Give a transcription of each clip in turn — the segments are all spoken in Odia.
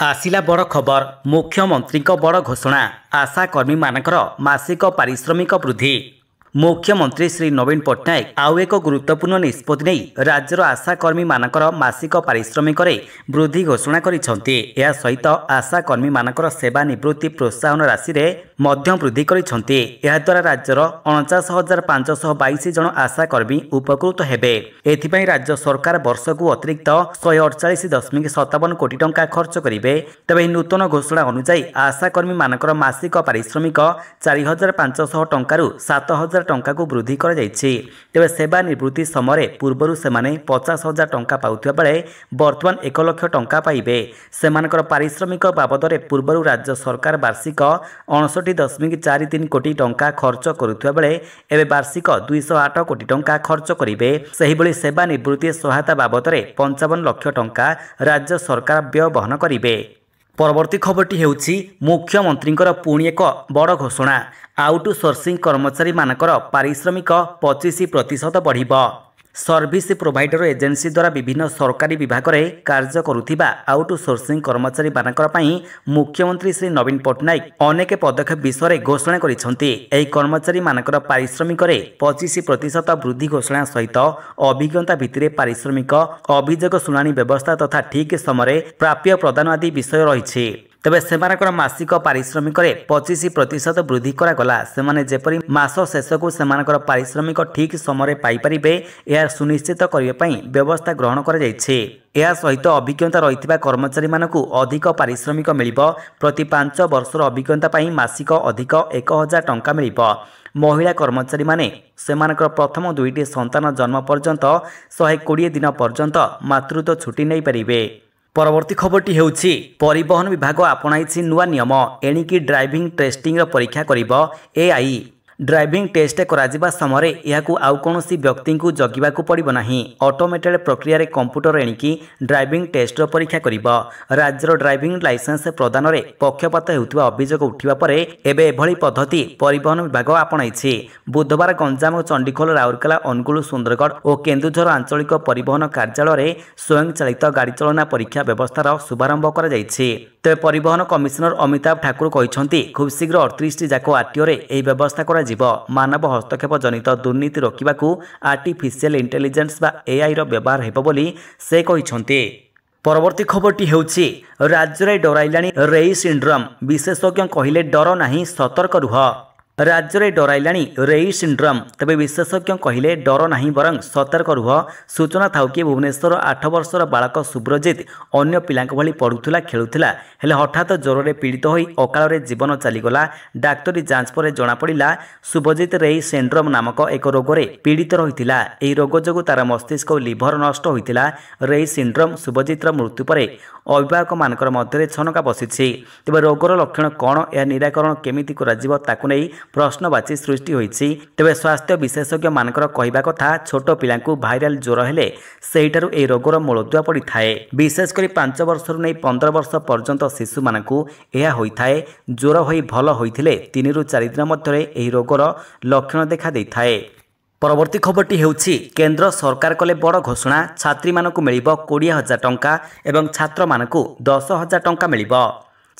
आसला बड खबर मुख्यमन्त्रीको बड घोषणा आशाकर्मी म मासिक पारिश्रमिक वृद्धि ମୁଖ୍ୟମନ୍ତ୍ରୀ ଶ୍ରୀ ନବୀନ ପଟ୍ଟନାୟକ ଆଉ ଏକ ଗୁରୁତ୍ୱପୂର୍ଣ୍ଣ ନିଷ୍ପତ୍ତି ନେଇ ରାଜ୍ୟର ଆଶାକର୍ମୀମାନଙ୍କର ମାସିକ ପାରିଶ୍ରମିକରେ ବୃଦ୍ଧି ଘୋଷଣା କରିଛନ୍ତି ଏହା ସହିତ ଆଶାକର୍ମୀମାନଙ୍କର ସେବାନିବୃତ୍ତି ପ୍ରୋତ୍ସାହନ ରାଶିରେ ମଧ୍ୟ ବୃଦ୍ଧି କରିଛନ୍ତି ଏହାଦ୍ୱାରା ରାଜ୍ୟର ଅଣଚାଶ ହଜାର ପାଞ୍ଚଶହ ବାଇଶ ଜଣ ଆଶାକର୍ମୀ ଉପକୃତ ହେବେ ଏଥିପାଇଁ ରାଜ୍ୟ ସରକାର ବର୍ଷକୁ ଅତିରିକ୍ତ ଶହେ ଅଡ଼ଚାଳିଶ ଦଶମିକ ସତାବନ କୋଟି ଟଙ୍କା ଖର୍ଚ୍ଚ କରିବେ ତେବେ ଏହି ନୂତନ ଘୋଷଣା ଅନୁଯାୟୀ ଆଶାକର୍ମୀମାନଙ୍କର ମାସିକ ପାରିଶ୍ରମିକ ଚାରି ହଜାର ପାଞ୍ଚଶହ ଟଙ୍କାରୁ ସାତ ହଜାର ହଜାର ଟଙ୍କାକୁ ବୃଦ୍ଧି କରାଯାଇଛି ତେବେ ସେବାନିବୃତ୍ତି ସମୟରେ ପୂର୍ବରୁ ସେମାନେ ପଚାଶ ହଜାର ଟଙ୍କା ପାଉଥିବା ବେଳେ ବର୍ତ୍ତମାନ ଏକ ଲକ୍ଷ ଟଙ୍କା ପାଇବେ ସେମାନଙ୍କର ପାରିଶ୍ରମିକ ବାବଦରେ ପୂର୍ବରୁ ରାଜ୍ୟ ସରକାର ବାର୍ଷିକ ଅଣଷଠି ଦଶମିକ ଚାରି ତିନି କୋଟି ଟଙ୍କା ଖର୍ଚ୍ଚ କରୁଥିବା ବେଳେ ଏବେ ବାର୍ଷିକ ଦୁଇଶହ ଆଠ କୋଟି ଟଙ୍କା ଖର୍ଚ୍ଚ କରିବେ ସେହିଭଳି ସେବାନିବୃତ୍ତି ସହାୟତା ବାବଦରେ ପଞ୍ଚାବନ ଲକ୍ଷ ଟଙ୍କା ରାଜ୍ୟ ସରକାର ବ୍ୟୟ ବହନ କରିବେ ପରବର୍ତ୍ତୀ ଖବରଟି ହେଉଛି ମୁଖ୍ୟମନ୍ତ୍ରୀଙ୍କର ପୁଣି ଏକ ବଡ଼ ଘୋଷଣା ଆଉଟ୍ ସୋର୍ସିଂ କର୍ମଚାରୀମାନଙ୍କର ପାରିଶ୍ରମିକ ପଚିଶ ପ୍ରତିଶତ ବଢ଼ିବ ସର୍ଭିସ ପ୍ରୋଭାଇଡର ଏଜେନ୍ସି ଦ୍ୱାରା ବିଭିନ୍ନ ସରକାରୀ ବିଭାଗରେ କାର୍ଯ୍ୟ କରୁଥିବା ଆଉଟ୍ ସୋର୍ସିଂ କର୍ମଚାରୀମାନଙ୍କର ପାଇଁ ମୁଖ୍ୟମନ୍ତ୍ରୀ ଶ୍ରୀ ନବୀନ ପଟ୍ଟନାୟକ ଅନେକ ପଦକ୍ଷେପ ବିଷୟରେ ଘୋଷଣା କରିଛନ୍ତି ଏହି କର୍ମଚାରୀମାନଙ୍କର ପାରିଶ୍ରମିକରେ ପଚିଶ ପ୍ରତିଶତ ବୃଦ୍ଧି ଘୋଷଣା ସହିତ ଅଭିଜ୍ଞତା ଭିତ୍ତିରେ ପାରିଶ୍ରମିକ ଅଭିଯୋଗ ଶୁଣାଣି ବ୍ୟବସ୍ଥା ତଥା ଠିକ୍ ସମୟରେ ପ୍ରାପ୍ୟ ପ୍ରଦାନ ଆଦି ବିଷୟ ରହିଛି ତେବେ ସେମାନଙ୍କର ମାସିକ ପାରିଶ୍ରମିକରେ ପଚିଶ ପ୍ରତିଶତ ବୃଦ୍ଧି କରାଗଲା ସେମାନେ ଯେପରି ମାସ ଶେଷକୁ ସେମାନଙ୍କର ପାରିଶ୍ରମିକ ଠିକ୍ ସମୟରେ ପାଇପାରିବେ ଏହା ସୁନିଶ୍ଚିତ କରିବା ପାଇଁ ବ୍ୟବସ୍ଥା ଗ୍ରହଣ କରାଯାଇଛି ଏହା ସହିତ ଅଭିଜ୍ଞତା ରହିଥିବା କର୍ମଚାରୀମାନଙ୍କୁ ଅଧିକ ପାରିଶ୍ରମିକ ମିଳିବ ପ୍ରତି ପାଞ୍ଚ ବର୍ଷର ଅଭିଜ୍ଞତା ପାଇଁ ମାସିକ ଅଧିକ ଏକ ହଜାର ଟଙ୍କା ମିଳିବ ମହିଳା କର୍ମଚାରୀମାନେ ସେମାନଙ୍କର ପ୍ରଥମ ଦୁଇଟି ସନ୍ତାନ ଜନ୍ମ ପର୍ଯ୍ୟନ୍ତ ଶହେ କୋଡ଼ିଏ ଦିନ ପର୍ଯ୍ୟନ୍ତ ମାତୃତ୍ୱ ଛୁଟି ନେଇପାରିବେ ପରବର୍ତ୍ତୀ ଖବରଟି ହେଉଛି ପରିବହନ ବିଭାଗ ଆପଣାଇଛି ନୂଆ ନିୟମ ଏଣିକି ଡ୍ରାଇଭିଂ ଟେଷ୍ଟିଂର ପରୀକ୍ଷା କରିବ ଏଆଇ ଡ୍ରାଇଭିଂ ଟେଷ୍ଟ କରାଯିବା ସମୟରେ ଏହାକୁ ଆଉ କୌଣସି ବ୍ୟକ୍ତିଙ୍କୁ ଜଗିବାକୁ ପଡ଼ିବ ନାହିଁ ଅଟୋମେଟେଡ୍ ପ୍ରକ୍ରିୟାରେ କମ୍ପ୍ୟୁଟର ଏଣିକି ଡ୍ରାଇଭିଂ ଟେଷ୍ଟର ପରୀକ୍ଷା କରିବ ରାଜ୍ୟର ଡ୍ରାଇଭିଂ ଲାଇସେନ୍ସ ପ୍ରଦାନରେ ପକ୍ଷପାତ ହେଉଥିବା ଅଭିଯୋଗ ଉଠିବା ପରେ ଏବେ ଏଭଳି ପଦ୍ଧତି ପରିବହନ ବିଭାଗ ଆପଣେଇଛି ବୁଧବାର ଗଞ୍ଜାମ ଓ ଚଣ୍ଡିଖୋଲ ରାଉରକେଲା ଅନୁଗୁଳ ସୁନ୍ଦରଗଡ଼ ଓ କେନ୍ଦୁଝର ଆଞ୍ଚଳିକ ପରିବହନ କାର୍ଯ୍ୟାଳୟରେ ସ୍ୱୟଂଚାଳିତ ଗାଡ଼ି ଚାଳନା ପରୀକ୍ଷା ବ୍ୟବସ୍ଥାର ଶୁଭାରମ୍ଭ କରାଯାଇଛି ତେବେ ପରିବହନ କମିଶନର ଅମିତାଭ ଠାକୁର କହିଛନ୍ତି ଖୁବ୍ ଶୀଘ୍ର ଅଠତିରିଶଟି ଯାକ ଆର୍ଟିଓରେ ଏହି ବ୍ୟବସ୍ଥା କରାଯିବ मानव हस्तक्षेप जनित दुर्नीति रोकि आर्टिसिया इन्टेजेन्स वा एआइ र व्यवहार पवर्ती खबर डरैला सिन्ड्रम विशेषज्ञ कहिले डर नै सतर्क रुह ରାଜ୍ୟରେ ଡରାଇଲାଣି ରେଇ ସିଣ୍ଡ୍ରମ୍ ତେବେ ବିଶେଷଜ୍ଞ କହିଲେ ଡର ନାହିଁ ବରଂ ସତର୍କ ରୁହ ସୂଚନା ଥାଉ କି ଭୁବନେଶ୍ୱର ଆଠ ବର୍ଷର ବାଳକ ସୁବ୍ରଜିତ ଅନ୍ୟ ପିଲାଙ୍କ ଭଳି ପଢ଼ୁଥିଲା ଖେଳୁଥିଲା ହେଲେ ହଠାତ୍ ଜ୍ୱରରେ ପୀଡ଼ିତ ହୋଇ ଅକାଳରେ ଜୀବନ ଚାଲିଗଲା ଡାକ୍ତରୀ ଯାଞ୍ଚ ପରେ ଜଣାପଡ଼ିଲା ସୁଭଜିତ ରେଇ ସିଣ୍ଡ୍ରମ୍ ନାମକ ଏକ ରୋଗରେ ପୀଡ଼ିତ ରହିଥିଲା ଏହି ରୋଗ ଯୋଗୁଁ ତା'ର ମସ୍ତିଷ୍କ ଓ ଲିଭର ନଷ୍ଟ ହୋଇଥିଲା ରେଇ ସିଣ୍ଡ୍ରମ୍ ସୁଭଜିତର ମୃତ୍ୟୁ ପରେ ଅଭିଭାବକମାନଙ୍କର ମଧ୍ୟରେ ଛନକା ବସିଛି ତେବେ ରୋଗର ଲକ୍ଷଣ କ'ଣ ଏହା ନିରାକରଣ କେମିତି କରାଯିବ ତାକୁ ନେଇ ପ୍ରଶ୍ନବାଚୀ ସୃଷ୍ଟି ହୋଇଛି ତେବେ ସ୍ୱାସ୍ଥ୍ୟ ବିଶେଷଜ୍ଞମାନଙ୍କର କହିବା କଥା ଛୋଟ ପିଲାଙ୍କୁ ଭାଇରାଲ୍ ଜ୍ୱର ହେଲେ ସେହିଠାରୁ ଏହି ରୋଗର ମୂଳଦୁଆ ପଡ଼ିଥାଏ ବିଶେଷ କରି ପାଞ୍ଚ ବର୍ଷରୁ ନେଇ ପନ୍ଦର ବର୍ଷ ପର୍ଯ୍ୟନ୍ତ ଶିଶୁମାନଙ୍କୁ ଏହା ହୋଇଥାଏ ଜ୍ୱର ହୋଇ ଭଲ ହୋଇଥିଲେ ତିନିରୁ ଚାରିଦିନ ମଧ୍ୟରେ ଏହି ରୋଗର ଲକ୍ଷଣ ଦେଖାଦେଇଥାଏ ପରବର୍ତ୍ତୀ ଖବରଟି ହେଉଛି କେନ୍ଦ୍ର ସରକାର କଲେ ବଡ଼ ଘୋଷଣା ଛାତ୍ରୀମାନଙ୍କୁ ମିଳିବ କୋଡ଼ିଏ ହଜାର ଟଙ୍କା ଏବଂ ଛାତ୍ରମାନଙ୍କୁ ଦଶ ହଜାର ଟଙ୍କା ମିଳିବ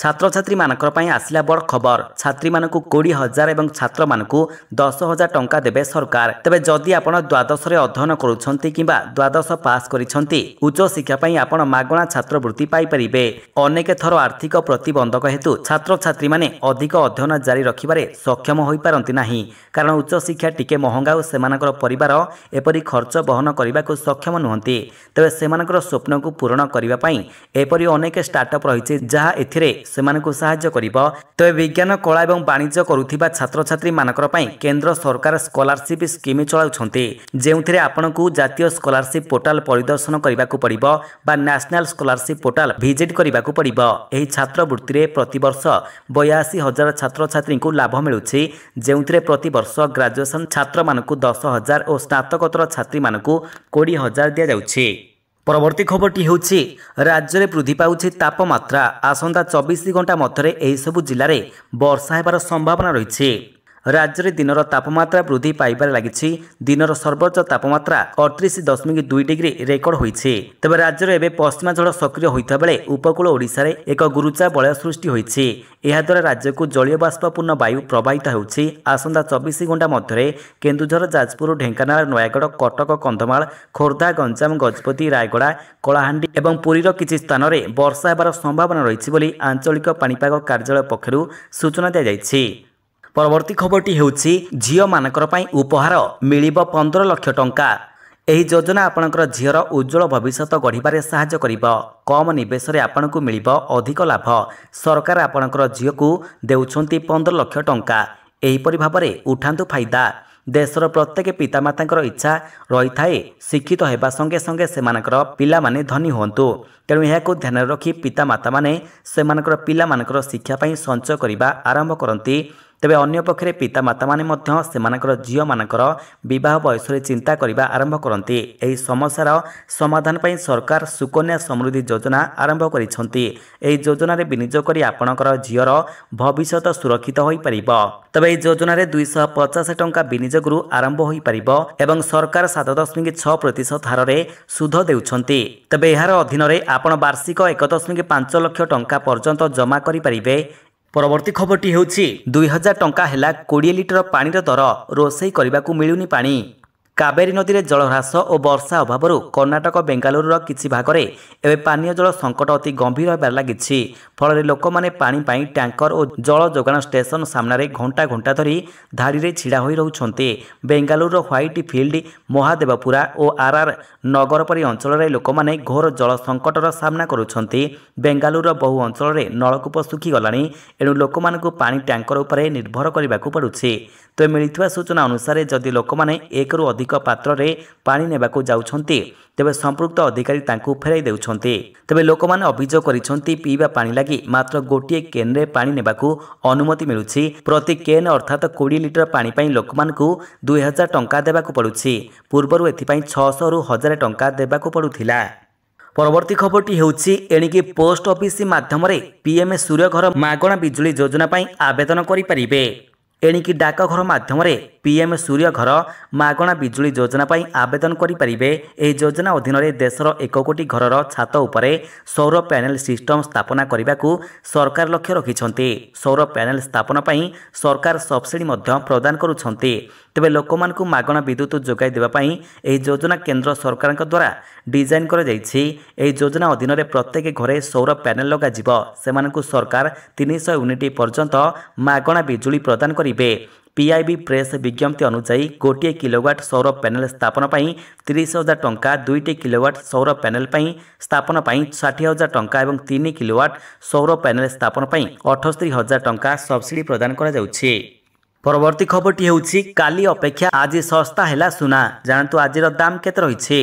ଛାତ୍ରଛାତ୍ରୀମାନଙ୍କର ପାଇଁ ଆସିଲା ବଡ଼ ଖବର ଛାତ୍ରୀମାନଙ୍କୁ କୋଡ଼ିଏ ହଜାର ଏବଂ ଛାତ୍ରମାନଙ୍କୁ ଦଶ ହଜାର ଟଙ୍କା ଦେବେ ସରକାର ତେବେ ଯଦି ଆପଣ ଦ୍ୱାଦଶରେ ଅଧ୍ୟୟନ କରୁଛନ୍ତି କିମ୍ବା ଦ୍ୱାଦଶ ପାସ୍ କରିଛନ୍ତି ଉଚ୍ଚଶିକ୍ଷା ପାଇଁ ଆପଣ ମାଗଣା ଛାତ୍ରବୃତ୍ତି ପାଇପାରିବେ ଅନେକ ଥର ଆର୍ଥିକ ପ୍ରତିବନ୍ଧକ ହେତୁ ଛାତ୍ରଛାତ୍ରୀମାନେ ଅଧିକ ଅଧ୍ୟୟନ ଜାରି ରଖିବାରେ ସକ୍ଷମ ହୋଇପାରନ୍ତି ନାହିଁ କାରଣ ଉଚ୍ଚଶିକ୍ଷା ଟିକେ ମହଙ୍ଗା ଓ ସେମାନଙ୍କର ପରିବାର ଏପରି ଖର୍ଚ୍ଚ ବହନ କରିବାକୁ ସକ୍ଷମ ନୁହନ୍ତି ତେବେ ସେମାନଙ୍କର ସ୍ୱପ୍ନକୁ ପୂରଣ କରିବା ପାଇଁ ଏପରି ଅନେକ ଷ୍ଟାର୍ଟଅପ୍ ରହିଛି ଯାହା ଏଥିରେ ସେମାନଙ୍କୁ ସାହାଯ୍ୟ କରିବ ତେବେ ବିଜ୍ଞାନ କଳା ଏବଂ ବାଣିଜ୍ୟ କରୁଥିବା ଛାତ୍ରଛାତ୍ରୀମାନଙ୍କର ପାଇଁ କେନ୍ଦ୍ର ସରକାର ସ୍କଲାରସିପ୍ ସ୍କିମ୍ ଚଳାଉଛନ୍ତି ଯେଉଁଥିରେ ଆପଣଙ୍କୁ ଜାତୀୟ ସ୍କଲାରସିପ୍ ପୋର୍ଟାଲ ପରିଦର୍ଶନ କରିବାକୁ ପଡ଼ିବ ବା ନ୍ୟାସନାଲ ସ୍କଲାରସିପ୍ ପୋର୍ଟାଲ ଭିଜିଟ୍ କରିବାକୁ ପଡ଼ିବ ଏହି ଛାତ୍ରବୃତ୍ତିରେ ପ୍ରତିବର୍ଷ ବୟାଅଶୀ ହଜାର ଛାତ୍ରଛାତ୍ରୀଙ୍କୁ ଲାଭ ମିଳୁଛି ଯେଉଁଥିରେ ପ୍ରତିବର୍ଷ ଗ୍ରାଜୁଏସନ୍ ଛାତ୍ରମାନଙ୍କୁ ଦଶ ହଜାର ଓ ସ୍ନାତକୋତ୍ତର ଛାତ୍ରୀମାନଙ୍କୁ କୋଡ଼ିଏ ହଜାର ଦିଆଯାଉଛି ପରବର୍ତ୍ତୀ ଖବରଟି ହେଉଛି ରାଜ୍ୟରେ ବୃଦ୍ଧି ପାଉଛି ତାପମାତ୍ରା ଆସନ୍ତା ଚବିଶ ଘଣ୍ଟା ମଧ୍ୟରେ ଏହିସବୁ ଜିଲ୍ଲାରେ ବର୍ଷା ହେବାର ସମ୍ଭାବନା ରହିଛି ରାଜ୍ୟରେ ଦିନର ତାପମାତ୍ରା ବୃଦ୍ଧି ପାଇବାରେ ଲାଗିଛି ଦିନର ସର୍ବୋଚ୍ଚ ତାପମାତ୍ରା ଅଠତିରିଶ ଦଶମିକ ଦୁଇ ଡିଗ୍ରୀ ରେକର୍ଡ ହୋଇଛି ତେବେ ରାଜ୍ୟରେ ଏବେ ପଶ୍ଚିମାଞ୍ଚଳ ସକ୍ରିୟ ହୋଇଥିବା ବେଳେ ଉପକୂଳ ଓଡ଼ିଶାରେ ଏକ ଗୁରୁଚା ବଳୟ ସୃଷ୍ଟି ହୋଇଛି ଏହାଦ୍ୱାରା ରାଜ୍ୟକୁ ଜଳୀୟ ବାଷ୍ପପୂର୍ଣ୍ଣ ବାୟୁ ପ୍ରବାହିତ ହେଉଛି ଆସନ୍ତା ଚବିଶ ଘଣ୍ଟା ମଧ୍ୟରେ କେନ୍ଦୁଝର ଯାଜପୁର ଢେଙ୍କାନାଳ ନୟାଗଡ଼ କଟକ କନ୍ଧମାଳ ଖୋର୍ଦ୍ଧା ଗଞ୍ଜାମ ଗଜପତି ରାୟଗଡ଼ା କଳାହାଣ୍ଡି ଏବଂ ପୁରୀର କିଛି ସ୍ଥାନରେ ବର୍ଷା ହେବାର ସମ୍ଭାବନା ରହିଛି ବୋଲି ଆଞ୍ଚଳିକ ପାଣିପାଗ କାର୍ଯ୍ୟାଳୟ ପକ୍ଷରୁ ସୂଚନା ଦିଆଯାଇଛି ପରବର୍ତ୍ତୀ ଖବରଟି ହେଉଛି ଝିଅମାନଙ୍କର ପାଇଁ ଉପହାର ମିଳିବ ପନ୍ଦର ଲକ୍ଷ ଟଙ୍କା ଏହି ଯୋଜନା ଆପଣଙ୍କର ଝିଅର ଉଜ୍ଜଳ ଭବିଷ୍ୟତ ଗଢ଼ିବାରେ ସାହାଯ୍ୟ କରିବ କମ୍ ନିବେଶରେ ଆପଣଙ୍କୁ ମିଳିବ ଅଧିକ ଲାଭ ସରକାର ଆପଣଙ୍କର ଝିଅକୁ ଦେଉଛନ୍ତି ପନ୍ଦର ଲକ୍ଷ ଟଙ୍କା ଏହିପରି ଭାବରେ ଉଠାନ୍ତୁ ଫାଇଦା ଦେଶର ପ୍ରତ୍ୟେକ ପିତାମାତାଙ୍କର ଇଚ୍ଛା ରହିଥାଏ ଶିକ୍ଷିତ ହେବା ସଙ୍ଗେ ସଙ୍ଗେ ସେମାନଙ୍କର ପିଲାମାନେ ଧନୀ ହୁଅନ୍ତୁ ତେଣୁ ଏହାକୁ ଧ୍ୟାନରେ ରଖି ପିତାମାତାମାନେ ସେମାନଙ୍କର ପିଲାମାନଙ୍କର ଶିକ୍ଷା ପାଇଁ ସଞ୍ଚୟ କରିବା ଆରମ୍ଭ କରନ୍ତି ତେବେ ଅନ୍ୟପକ୍ଷରେ ପିତାମାତାମାନେ ମଧ୍ୟ ସେମାନଙ୍କର ଝିଅମାନଙ୍କର ବିବାହ ବୟସରେ ଚିନ୍ତା କରିବା ଆରମ୍ଭ କରନ୍ତି ଏହି ସମସ୍ୟାର ସମାଧାନ ପାଇଁ ସରକାର ସୁକନ୍ୟା ସମୃଦ୍ଧି ଯୋଜନା ଆରମ୍ଭ କରିଛନ୍ତି ଏହି ଯୋଜନାରେ ବିନିଯୋଗ କରି ଆପଣଙ୍କର ଝିଅର ଭବିଷ୍ୟତ ସୁରକ୍ଷିତ ହୋଇପାରିବ ତେବେ ଏହି ଯୋଜନାରେ ଦୁଇଶହ ପଚାଶ ଟଙ୍କା ବିନିଯୋଗରୁ ଆରମ୍ଭ ହୋଇପାରିବ ଏବଂ ସରକାର ସାତ ଦଶମିକ ଛଅ ପ୍ରତିଶତ ହାରରେ ସୁଧ ଦେଉଛନ୍ତି ତେବେ ଏହାର ଅଧୀନରେ ଆପଣ ବାର୍ଷିକ ଏକ ଦଶମିକ ପାଞ୍ଚ ଲକ୍ଷ ଟଙ୍କା ପର୍ଯ୍ୟନ୍ତ ଜମା କରିପାରିବେ ପରବର୍ତ୍ତୀ ଖବରଟି ହେଉଛି ଦୁଇହଜାର ଟଙ୍କା ହେଲା କୋଡ଼ିଏ ଲିଟର ପାଣିର ଦର ରୋଷେଇ କରିବାକୁ ମିଳୁନି ପାଣି କାବେରୀ ନଦୀରେ ଜଳ ହ୍ରାସ ଓ ବର୍ଷା ଅଭାବରୁ କର୍ଣ୍ଣାଟକ ବେଙ୍ଗାଲୁରୁର କିଛି ଭାଗରେ ଏବେ ପାନୀୟ ଜଳ ସଙ୍କଟ ଅତି ଗମ୍ଭୀର ହେବାରେ ଲାଗିଛି ଫଳରେ ଲୋକମାନେ ପାଣି ପାଇଁ ଟ୍ୟାଙ୍କର ଓ ଜଳ ଯୋଗାଣ ଷ୍ଟେସନ ସାମ୍ନାରେ ଘଣ୍ଟା ଘଣ୍ଟା ଧରି ଧାଡ଼ିରେ ଛିଡ଼ା ହୋଇ ରହୁଛନ୍ତି ବେଙ୍ଗାଲୁରୁର ହ୍ୱାଇଟ୍ ଫିଲ୍ଡ ମହାଦେବପୁରା ଓ ଆର୍ଆର୍ ନଗର ପରି ଅଞ୍ଚଳରେ ଲୋକମାନେ ଘୋର ଜଳ ସଙ୍କଟର ସାମ୍ନା କରୁଛନ୍ତି ବେଙ୍ଗାଲୁରୁର ବହୁ ଅଞ୍ଚଳରେ ନଳକୂପ ଶୁଖିଗଲାଣି ଏଣୁ ଲୋକମାନଙ୍କୁ ପାଣି ଟ୍ୟାଙ୍କର ଉପରେ ନିର୍ଭର କରିବାକୁ ପଡ଼ୁଛି ତେବେ ମିଳିଥିବା ସୂଚନା ଅନୁସାରେ ଯଦି ଲୋକମାନେ ଏକରୁ ଅଧିକ ଅଧିକ ପାତ୍ରରେ ପାଣି ନେବାକୁ ଯାଉଛନ୍ତି ତେବେ ସମ୍ପୃକ୍ତ ଅଧିକାରୀ ତାଙ୍କୁ ଫେରାଇ ଦେଉଛନ୍ତି ତେବେ ଲୋକମାନେ ଅଭିଯୋଗ କରିଛନ୍ତି ପିଇବା ପାଣି ଲାଗି ମାତ୍ର ଗୋଟିଏ କେନ୍ରେ ପାଣି ନେବାକୁ ଅନୁମତି ମିଳୁଛି ପ୍ରତି କେନ୍ ଅର୍ଥାତ୍ କୋଡ଼ିଏ ଲିଟର ପାଣି ପାଇଁ ଲୋକମାନଙ୍କୁ ଦୁଇ ହଜାର ଟଙ୍କା ଦେବାକୁ ପଡ଼ୁଛି ପୂର୍ବରୁ ଏଥିପାଇଁ ଛଅଶହରୁ ହଜାରେ ଟଙ୍କା ଦେବାକୁ ପଡ଼ୁଥିଲା ପରବର୍ତ୍ତୀ ଖବରଟି ହେଉଛି ଏଣିକି ପୋଷ୍ଟ ଅଫିସ୍ ମାଧ୍ୟମରେ ପିଏମ୍ ସୂର୍ଯ୍ୟଘର ମାଗଣା ବିଜୁଳି ଯୋଜନା ପାଇଁ ଆବେଦନ କରିପାରିବେ ଏଣିକି ଡାକଘର ମାଧ୍ୟମରେ ପିଏମ୍ ସୂର୍ଯ୍ୟ ଘର ମାଗଣା ବିଜୁଳି ଯୋଜନା ପାଇଁ ଆବେଦନ କରିପାରିବେ ଏହି ଯୋଜନା ଅଧୀନରେ ଦେଶର ଏକ କୋଟି ଘରର ଛାତ ଉପରେ ସୌର ପ୍ୟାନେଲ ସିଷ୍ଟମ ସ୍ଥାପନା କରିବାକୁ ସରକାର ଲକ୍ଷ୍ୟ ରଖିଛନ୍ତି ସୌର ପ୍ୟାନେଲ ସ୍ଥାପନ ପାଇଁ ସରକାର ସବସିଡି ମଧ୍ୟ ପ୍ରଦାନ କରୁଛନ୍ତି ତେବେ ଲୋକମାନଙ୍କୁ ମାଗଣା ବିଦ୍ୟୁତ ଯୋଗାଇ ଦେବା ପାଇଁ ଏହି ଯୋଜନା କେନ୍ଦ୍ର ସରକାରଙ୍କ ଦ୍ୱାରା ଡିଜାଇନ୍ କରାଯାଇଛି ଏହି ଯୋଜନା ଅଧୀନରେ ପ୍ରତ୍ୟେକ ଘରେ ସୌର ପ୍ୟାନେଲ ଲଗାଯିବ ସେମାନଙ୍କୁ ସରକାର ତିନିଶହ ୟୁନିଟ୍ ପର୍ଯ୍ୟନ୍ତ ମାଗଣା ବିଜୁଳି ପ୍ରଦାନ କରିବେ ପିଆଇବି ପ୍ରେସ୍ ବିଜ୍ଞପ୍ତି ଅନୁଯାୟୀ ଗୋଟିଏ କିଲୋୱାଟ୍ ସୌର ପ୍ୟାନେଲ୍ ସ୍ଥାପନ ପାଇଁ ତିରିଶ ହଜାର ଟଙ୍କା ଦୁଇଟି କିଲୋୱାଟ୍ ସୌର ପ୍ୟାନେଲ୍ ପାଇଁ ସ୍ଥାପନ ପାଇଁ ଷାଠିଏ ହଜାର ଟଙ୍କା ଏବଂ ତିନି କିଲୋୱାଟ୍ ସୌର ପ୍ୟାନେଲ୍ ସ୍ଥାପନ ପାଇଁ ଅଠସ୍ତରୀ ହଜାର ଟଙ୍କା ସବସିଡି ପ୍ରଦାନ କରାଯାଉଛି ପରବର୍ତ୍ତୀ ଖବରଟି ହେଉଛି କାଲି ଅପେକ୍ଷା ଆଜି ଶସ୍ତା ହେଲା ସୁନା ଜାଣନ୍ତୁ ଆଜିର ଦାମ୍ କେତେ ରହିଛି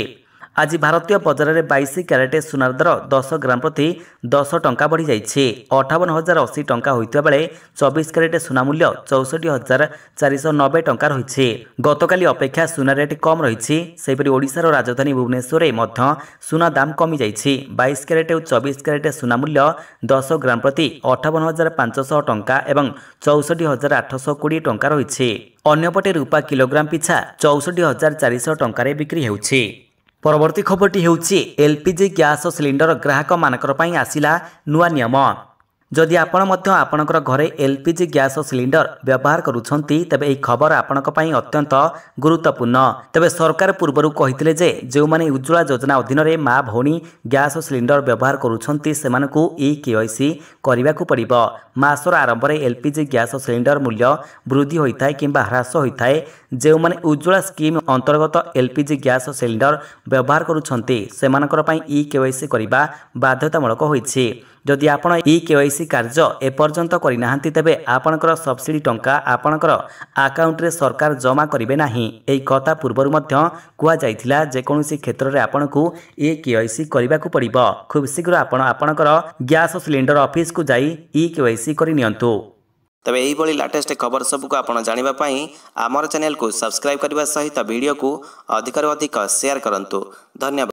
ଆଜି ଭାରତୀୟ ବଜାରରେ ବାଇଶ କ୍ୟାରେଟ୍ ସୁନାର ଦର ଦଶ ଗ୍ରାମ ପ୍ରତି ଦଶ ଟଙ୍କା ବଢ଼ିଯାଇଛି ଅଠାବନ ହଜାର ଅଶୀ ଟଙ୍କା ହୋଇଥିବା ବେଳେ ଚବିଶ କ୍ୟାରେଟ୍ ସୁନା ମୂଲ୍ୟ ଚଉଷଠି ହଜାର ଚାରିଶହ ନବେ ଟଙ୍କା ରହିଛି ଗତକାଲି ଅପେକ୍ଷା ସୁନା ରେଟ୍ କମ୍ ରହିଛି ସେହିପରି ଓଡ଼ିଶାର ରାଜଧାନୀ ଭୁବନେଶ୍ୱରରେ ମଧ୍ୟ ସୁନା ଦାମ କମିଯାଇଛି ବାଇଶ କ୍ୟାରେଟ୍ ଓ ଚବିଶ କ୍ୟାରେଟ୍ ସୁନା ମୂଲ୍ୟ ଦଶ ଗ୍ରାମ ପ୍ରତି ଅଠାବନ ହଜାର ପାଞ୍ଚଶହ ଟଙ୍କା ଏବଂ ଚଉଷଠି ହଜାର ଆଠଶହ କୋଡ଼ିଏ ଟଙ୍କା ରହିଛି ଅନ୍ୟପଟେ ରୂପା କିଲୋଗ୍ରାମ ପିଛା ଚଉଷଠି ହଜାର ଚାରିଶହ ଟଙ୍କାରେ ବିକ୍ରି ହେଉଛି ପରବର୍ତ୍ତୀ ଖବରଟି ହେଉଛି ଏଲ୍ପିଜି ଗ୍ୟାସ୍ ସିଲିଣ୍ଡର ଗ୍ରାହକମାନଙ୍କର ପାଇଁ ଆସିଲା ନୂଆ ନିୟମ ଯଦି ଆପଣ ମଧ୍ୟ ଆପଣଙ୍କର ଘରେ ଏଲ୍ପିଜି ଗ୍ୟାସ୍ ସିଲିଣ୍ଡର ବ୍ୟବହାର କରୁଛନ୍ତି ତେବେ ଏହି ଖବର ଆପଣଙ୍କ ପାଇଁ ଅତ୍ୟନ୍ତ ଗୁରୁତ୍ୱପୂର୍ଣ୍ଣ ତେବେ ସରକାର ପୂର୍ବରୁ କହିଥିଲେ ଯେ ଯେଉଁମାନେ ଉଜ୍ଜଳା ଯୋଜନା ଅଧୀନରେ ମା ଭଉଣୀ ଗ୍ୟାସ୍ ସିଲିଣ୍ଡର ବ୍ୟବହାର କରୁଛନ୍ତି ସେମାନଙ୍କୁ ଇ କେୱାଇସି କରିବାକୁ ପଡ଼ିବ ମାସର ଆରମ୍ଭରେ ଏଲ୍ପିଜି ଗ୍ୟାସ୍ ସିଲିଣ୍ଡର ମୂଲ୍ୟ ବୃଦ୍ଧି ହୋଇଥାଏ କିମ୍ବା ହ୍ରାସ ହୋଇଥାଏ ଯେଉଁମାନେ ଉଜ୍ଜଳା ସ୍କିମ୍ ଅନ୍ତର୍ଗତ ଏଲ୍ପିଜି ଗ୍ୟାସ୍ ସିଲିଣ୍ଡର ବ୍ୟବହାର କରୁଛନ୍ତି ସେମାନଙ୍କର ପାଇଁ ଇ କେୱାଇସି କରିବା ବାଧ୍ୟତାମୂଳକ ହୋଇଛି ଯଦି ଆପଣ ଇ କେୱାଇସି କାର୍ଯ୍ୟ ଏପର୍ଯ୍ୟନ୍ତ କରିନାହାନ୍ତି ତେବେ ଆପଣଙ୍କର ସବସିଡି ଟଙ୍କା ଆପଣଙ୍କର ଆକାଉଣ୍ଟରେ ସରକାର ଜମା କରିବେ ନାହିଁ ଏହି କଥା ପୂର୍ବରୁ ମଧ୍ୟ କୁହାଯାଇଥିଲା ଯେକୌଣସି କ୍ଷେତ୍ରରେ ଆପଣଙ୍କୁ ଇ କେୱାଇସି କରିବାକୁ ପଡ଼ିବ ଖୁବ୍ ଶୀଘ୍ର ଆପଣ ଆପଣଙ୍କର ଗ୍ୟାସ୍ ସିଲିଣ୍ଡର ଅଫିସକୁ ଯାଇ ଇ କେୱାଇସି କରିନିଅନ୍ତୁ ତେବେ ଏହିଭଳି ଲାଟେଷ୍ଟ ଖବର ସବୁକୁ ଆପଣ ଜାଣିବା ପାଇଁ ଆମର ଚ୍ୟାନେଲକୁ ସବସ୍କ୍ରାଇବ୍ କରିବା ସହିତ ଭିଡ଼ିଓକୁ ଅଧିକରୁ ଅଧିକ ସେୟାର କରନ୍ତୁ ଧନ୍ୟବାଦ